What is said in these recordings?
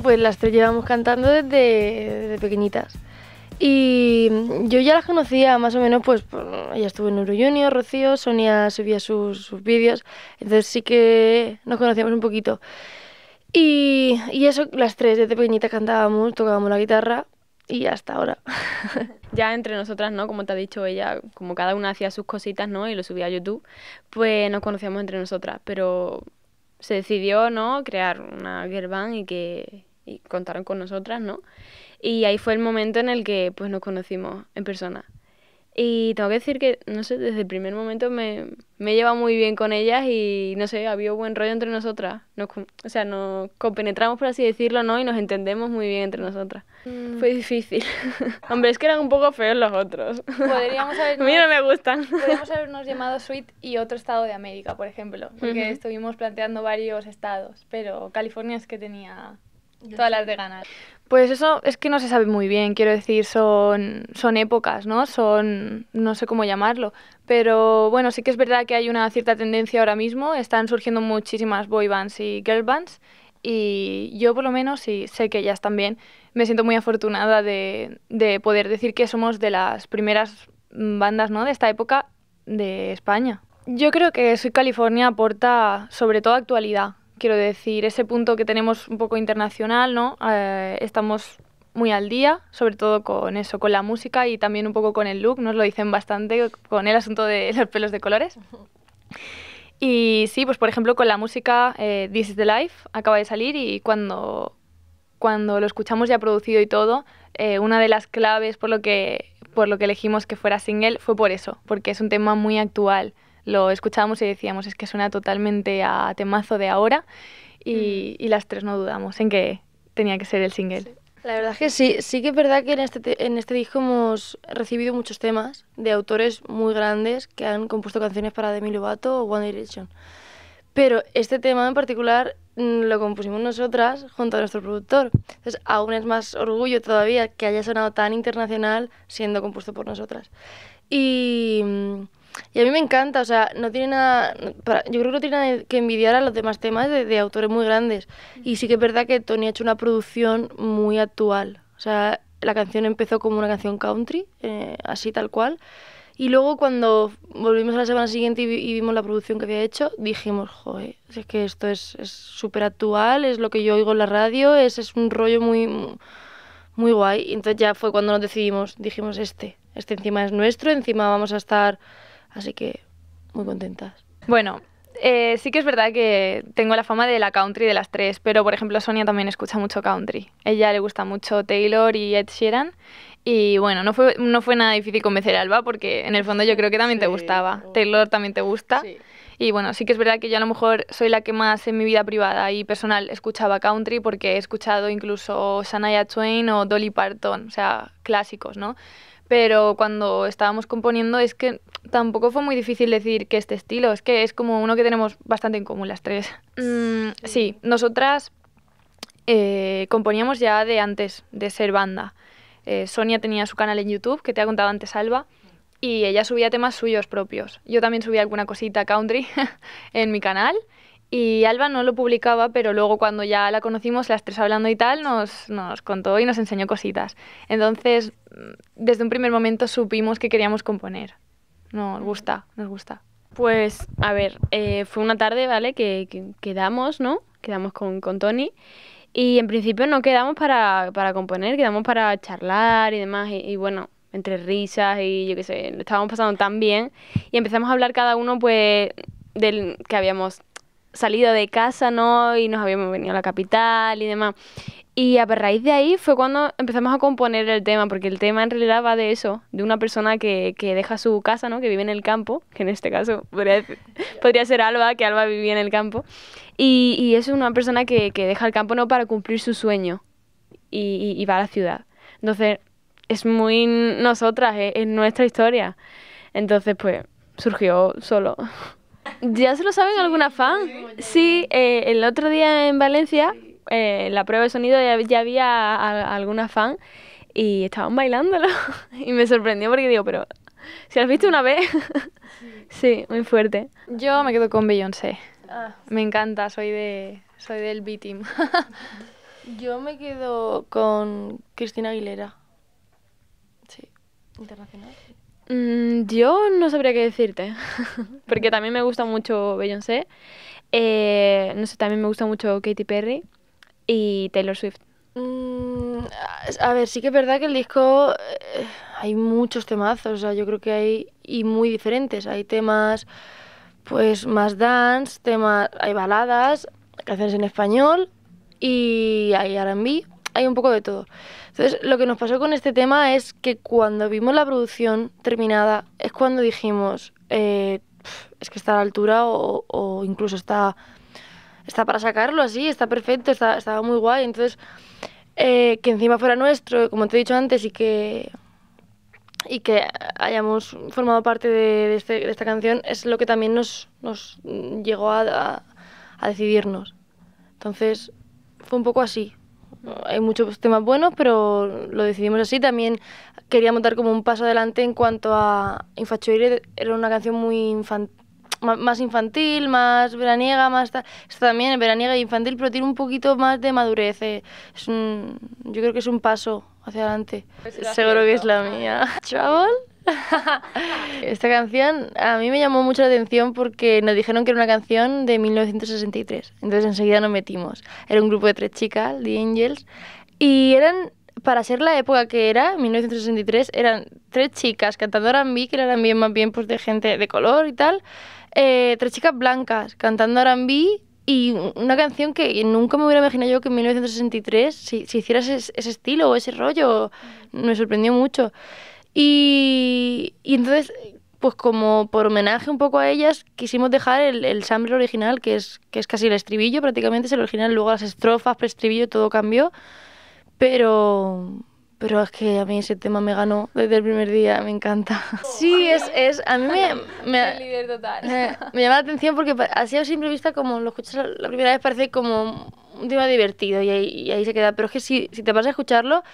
pues las tres llevamos cantando desde, pequeñitas. Y yo ya las conocía más o menos, pues ella estuvo en Euro Junior, Rocío, Sonia subía sus, vídeos, entonces sí que nos conocíamos un poquito. Y, y eso, las tres desde pequeñitas cantábamos, tocábamos la guitarra y hasta ahora. ya entre nosotras, ¿no? Como te ha dicho ella, como cada una hacía sus cositas, ¿no? Y lo subía a YouTube, pues nos conocíamos entre nosotras, pero se decidió, ¿no?, crear una girl y que y contaron con nosotras, ¿no? Y ahí fue el momento en el que pues nos conocimos en persona. Y tengo que decir que, no sé, desde el primer momento me, me he llevado muy bien con ellas y, no sé, había buen rollo entre nosotras. o sea, nos compenetramos, por así decirlo, ¿no? Y nos entendemos muy bien entre nosotras. Mm. Fue difícil. Hombre, es que eran un poco feos los otros. Podríamos habernos, A me gustan. podríamos habernos llamado suite y otro estado de América, por ejemplo. Porque estuvimos planteando varios estados, pero California es que tenía Todas las de ganar. Pues eso es que no se sabe muy bien, quiero decir, son, son épocas, ¿no? Son, no sé cómo llamarlo, pero bueno, sí que es verdad que hay una cierta tendencia ahora mismo, están surgiendo muchísimas boy bands y girl bands y yo por lo menos, y sé que ellas también, me siento muy afortunada de, poder decir que somos de las primeras bandas, ¿no? De esta época de España. Yo creo que Soy California aporta sobre todo actualidad, Quiero decir, ese punto que tenemos un poco internacional, ¿no? Eh, estamos muy al día, sobre todo con eso, con la música y también un poco con el look, nos lo dicen bastante con el asunto de los pelos de colores. Y sí, pues por ejemplo con la música eh, This is the Life acaba de salir y cuando, cuando lo escuchamos ya producido y todo, eh, una de las claves por lo, que, por lo que elegimos que fuera single fue por eso, porque es un tema muy actual lo escuchábamos y decíamos, es que suena totalmente a temazo de ahora y, mm. y las tres no dudamos en que tenía que ser el single. La verdad es que sí, sí que es verdad que en este, en este disco hemos recibido muchos temas de autores muy grandes que han compuesto canciones para Demi Lovato o One Direction. Pero este tema en particular mm, lo compusimos nosotras junto a nuestro productor. Entonces, aún es más orgullo todavía que haya sonado tan internacional siendo compuesto por nosotras. Y mm, y a mí me encanta, o sea, no tiene nada, yo creo que no tiene nada que envidiar a los demás temas de, autores muy grandes. Y sí que es verdad que Tony ha hecho una producción muy actual. O sea, la canción empezó como una canción country, eh, así tal cual. Y luego cuando volvimos a la semana siguiente y, vimos la producción que había hecho, dijimos, joder, es que esto es súper actual, es lo que yo oigo en la radio, es, es un rollo muy, muy guay. entonces ya fue cuando nos decidimos, dijimos, este, este encima es nuestro, encima vamos a estar Así que muy contentas. Bueno, eh, sí que es verdad que tengo la fama de la country de las tres, pero por ejemplo Sonia también escucha mucho country. Ella le gusta mucho Taylor y Ed Sheeran. Y bueno, no fue, nada difícil convencer a Alba porque en el fondo yo creo que también te gustaba. Oh. Taylor también te gusta. Sí. Y bueno, sí que es verdad que yo a lo mejor soy la que más en mi vida privada y personal escuchaba country porque he escuchado incluso Shania Twain o Dolly Parton, o sea, clásicos, ¿no? Pero cuando estábamos componiendo es que tampoco fue muy difícil decir que este estilo, es que es como uno que tenemos bastante en común las tres. Mm, sí, nosotras eh, componíamos ya de antes de ser banda. Eh, Sonia tenía su canal en YouTube, que te ha contado antes Alba y ella subía temas suyos propios. Yo también subía alguna cosita country en mi canal y Alba no lo publicaba, pero luego cuando ya la conocimos, las tres hablando y tal, nos, contó y nos enseñó cositas. Entonces, mm, desde un primer momento supimos que queríamos componer. Nos gusta, nos gusta. Pues, a ver, eh, fue una tarde, ¿vale? Que, quedamos, ¿no? Quedamos con, con Tony. Y en principio no quedamos para, componer, quedamos para charlar y demás. y bueno, entre risas y yo qué sé, nos estábamos pasando tan bien y empezamos a hablar cada uno pues del que habíamos salido de casa, ¿no? Y nos habíamos venido a la capital y demás. Y a raíz de ahí fue cuando empezamos a componer el tema, porque el tema en realidad va de eso, de una persona que, deja su casa, ¿no? Que vive en el campo, que en este caso podría, ser Alba, que Alba vivía en el campo. Y, y es una persona que, deja el campo no para cumplir su sueño y, y, y va a la ciudad. Entonces, es muy nosotras, es, eh, nuestra historia. Entonces, pues, surgió solo. ¿Ya se lo saben alguna fan? Sí, eh, el otro día en Valencia, eh, en la prueba de sonido, ya, había alguna fan y estaban bailándolo. Y me sorprendió porque digo, pero si has visto una vez. sí, muy fuerte. Yo me quedo con Beyoncé. Ah. Me encanta, soy de soy del B-Team. Yo me quedo con Cristina Aguilera internacional? Mm, yo no sabría qué decirte, porque también me gusta mucho Beyoncé, eh, no sé, también me gusta mucho Katy Perry y Taylor Swift. Mm, a ver, sí que es verdad que el disco eh, hay muchos temazos, o sea, yo creo que hay y muy diferentes, hay temas pues más dance, temas, hay baladas, canciones en español y hay R&B hay un poco de todo. Entonces, lo que nos pasó con este tema es que cuando vimos la producción terminada, es cuando dijimos, eh, es que está a la altura o, incluso está, está para sacarlo así, está perfecto, está, muy guay. Entonces, eh, que encima fuera nuestro, como te he dicho antes, y que y que hayamos formado parte de, este, esta canción es lo que también nos, nos llegó a, a decidirnos. Entonces, fue un poco así hay muchos temas buenos, pero lo decidimos así. También queríamos dar como un paso adelante en cuanto a Infachoire. era una canción muy más infantil, más veraniega, más también veraniega e infantil, pero tiene un poquito más de madurez. Eh. Es un... yo creo que es un paso hacia adelante. Pues Seguro que es la mía. Travel Esta canción a mí me llamó mucho la atención porque nos dijeron que era una canción de 1963. Entonces enseguida nos metimos. Era un grupo de tres chicas, The Angels, y eran, para ser la época que era, 1963, eran tres chicas cantando R&B, que eran bien más bien pues, de gente de color y tal, eh, tres chicas blancas cantando R&B y una canción que nunca me hubiera imaginado yo que en 1963 si, si hicieras ese, ese, estilo o ese rollo, me sorprendió mucho. Y, y entonces, pues como por homenaje un poco a ellas, quisimos dejar el, el sample original, que es, que es casi el estribillo, prácticamente es el original, luego las estrofas, preestribillo, todo cambió, pero... Pero es que a mí ese tema me ganó desde el primer día, me encanta. Sí, es, es a mí me, me, me, me llama la atención porque así a simple vista, como lo escuchas la primera vez, parece como un tema divertido y ahí, y ahí se queda. Pero es que si, si te vas a escucharlo,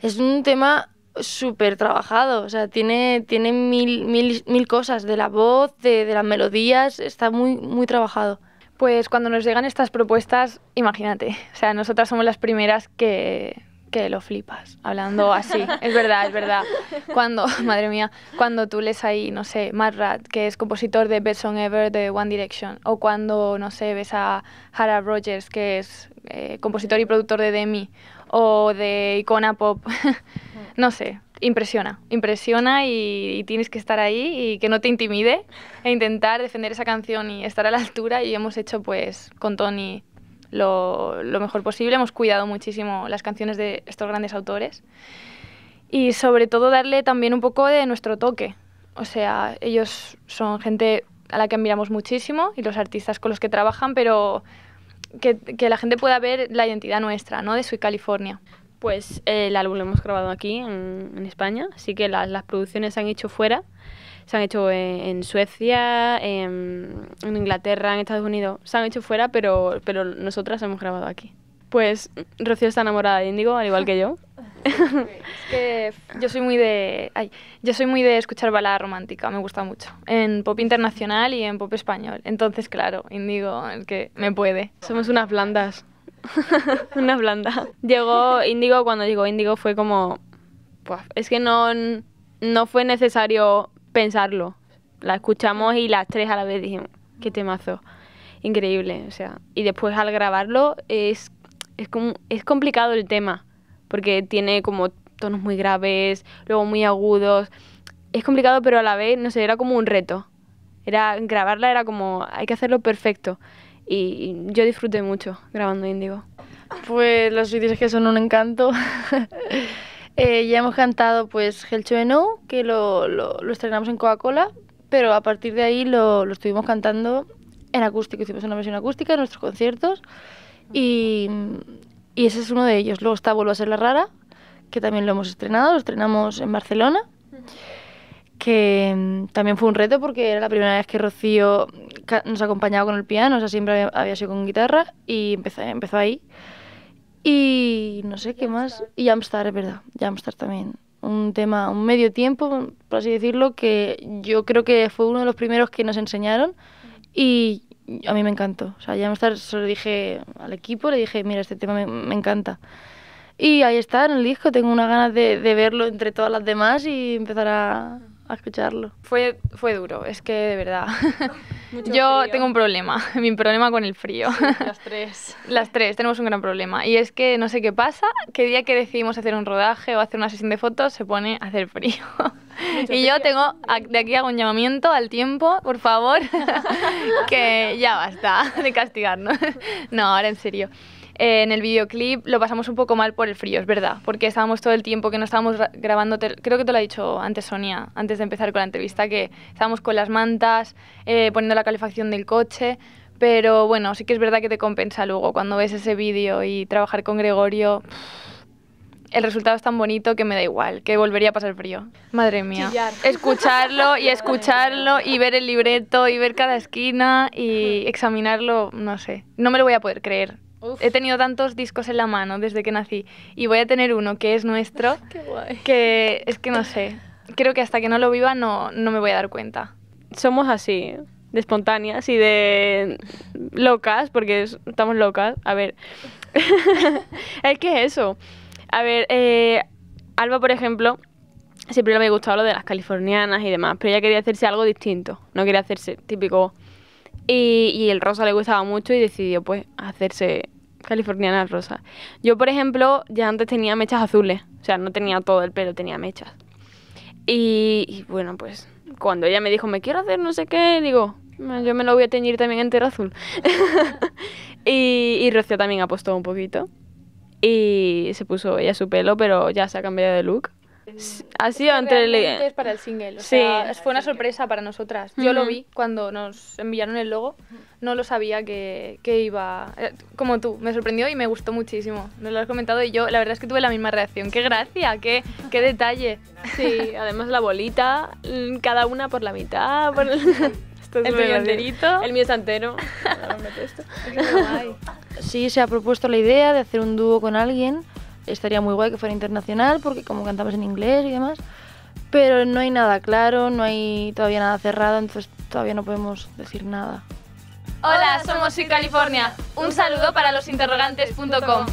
es un tema súper trabajado, o sea, tiene, tiene mil, mil, cosas de la voz, de, las melodías, está muy, muy trabajado. Pues cuando nos llegan estas propuestas, imagínate, o sea, nosotras somos las primeras que, que lo flipas, hablando así, es verdad, es verdad. Cuando, madre mía, cuando tú lees ahí, no sé, Matt Rat, que es compositor de Best Song Ever de One Direction, o cuando, no sé, ves a Hara Rogers, que es eh, compositor y productor de Demi, o de Icona Pop. no sé, impresiona, impresiona y, tienes que estar ahí y que no te intimide e intentar defender esa canción y estar a la altura y hemos hecho pues con Tony lo, mejor posible, hemos cuidado muchísimo las canciones de estos grandes autores y sobre todo darle también un poco de nuestro toque, o sea, ellos son gente a la que admiramos muchísimo y los artistas con los que trabajan, pero que, que, la gente pueda ver la identidad nuestra, ¿no? De Sui California pues eh, el álbum lo hemos grabado aquí en, España, así que las producciones se han hecho fuera, se han hecho en, Suecia, en, Inglaterra, en Estados Unidos, se han hecho fuera, pero, pero nosotras hemos grabado aquí. Pues Rocío está enamorada de Indigo, al igual que yo. es que yo soy muy de yo soy muy de escuchar balada romántica, me gusta mucho. En pop internacional y en pop español. Entonces, claro, Indigo, el que me puede. Somos unas blandas. una planta. Llegó Índigo, cuando llegó Índigo fue como... Pues, es que no, no fue necesario pensarlo. La escuchamos y las tres a la vez dijimos, qué temazo. Increíble, o sea. Y después al grabarlo es, es, como, es complicado el tema, porque tiene como tonos muy graves, luego muy agudos. Es complicado, pero a la vez, no sé, era como un reto. Era, grabarla era como, hay que hacerlo perfecto y yo disfruté mucho grabando Índigo. Pues los vídeos que son un encanto. Eh, ya hemos cantado pues Helcho No, que lo, lo, estrenamos en Coca-Cola, pero a partir de ahí lo, lo, estuvimos cantando en acústico, hicimos una versión acústica en nuestros conciertos y, y ese es uno de ellos. Luego está Vuelvo a ser la rara, que también lo hemos estrenado, lo estrenamos en Barcelona que mm, también fue un reto porque era la primera vez que Rocío mm, nos acompañaba con el piano, o sea, siempre había, sido con guitarra y empezó, ahí. Y no sé qué más. Y Jamstar, es verdad, Jamstar también. Un tema, un medio tiempo, por así decirlo, que yo creo que fue uno de los primeros que nos enseñaron y a mí me encantó. O sea, Jamstar se lo dije al equipo, le dije, mira, este tema me, encanta. Y ahí está, en el disco, tengo unas ganas de verlo entre todas las demás y empezar a, a escucharlo. Fue, fue duro, es que de verdad. Yo tengo un problema, mi problema con el frío. las tres. las tres, tenemos un gran problema. Y es que no sé qué pasa, que día que decidimos hacer un rodaje o hacer una sesión de fotos se pone a hacer frío. y yo tengo, de aquí hago un llamamiento al tiempo, por favor, que ya basta de castigarnos. no, ahora en serio en el videoclip lo pasamos un poco mal por el frío, es verdad, porque estábamos todo el tiempo que no estábamos grabando, creo que te lo ha dicho antes Sonia, antes de empezar con la entrevista, que estábamos con las mantas, eh, poniendo la calefacción del coche, pero bueno, sí que es verdad que te compensa luego cuando ves ese vídeo y trabajar con Gregorio. El resultado es tan bonito que me da igual, que volvería a pasar frío. Madre mía. Escucharlo y escucharlo y ver el libreto y ver cada esquina y examinarlo, no sé. No me lo voy a poder creer. He tenido tantos discos en la mano desde que nací y voy a tener uno que es nuestro, Qué guay. que es que no sé, creo que hasta que no lo viva no, no me voy a dar cuenta. Somos así, de espontáneas y de locas, porque estamos locas. A ver, es que es eso. A ver, eh, Alba, por ejemplo, siempre le había gustado lo de las californianas y demás, pero ella quería hacerse algo distinto, no quería hacerse típico. Y, y el rosa le gustaba mucho y decidió pues hacerse californiana rosa. Yo, por ejemplo, ya antes tenía mechas azules, o sea, no tenía todo el pelo, tenía mechas. Y, bueno, pues cuando ella me dijo, me quiero hacer no sé qué, digo, ah, yo me lo voy a teñir también entero azul. y, y Rocío también apostó un poquito. Y se puso ella su pelo, pero ya se ha cambiado de look. Eh, ha sido entre Es para el single. fue una sorpresa para nosotras. Yo lo vi cuando nos enviaron el logo. No lo sabía que, iba... Eh, como tú, me sorprendió y me gustó muchísimo. Nos lo has comentado y yo la verdad es que tuve la misma reacción. ¡Qué gracia! ¡Qué, detalle! Sí, además la bolita, mm, cada una por la mitad. el... es el El mío es entero. sí, se ha propuesto la idea de hacer un dúo con alguien estaría muy guay que fuera internacional porque como cantamos en inglés y demás, pero no hay nada claro, no hay todavía nada cerrado, entonces todavía no podemos decir nada. Hola, somos en California. Un saludo para losinterrogantes.com.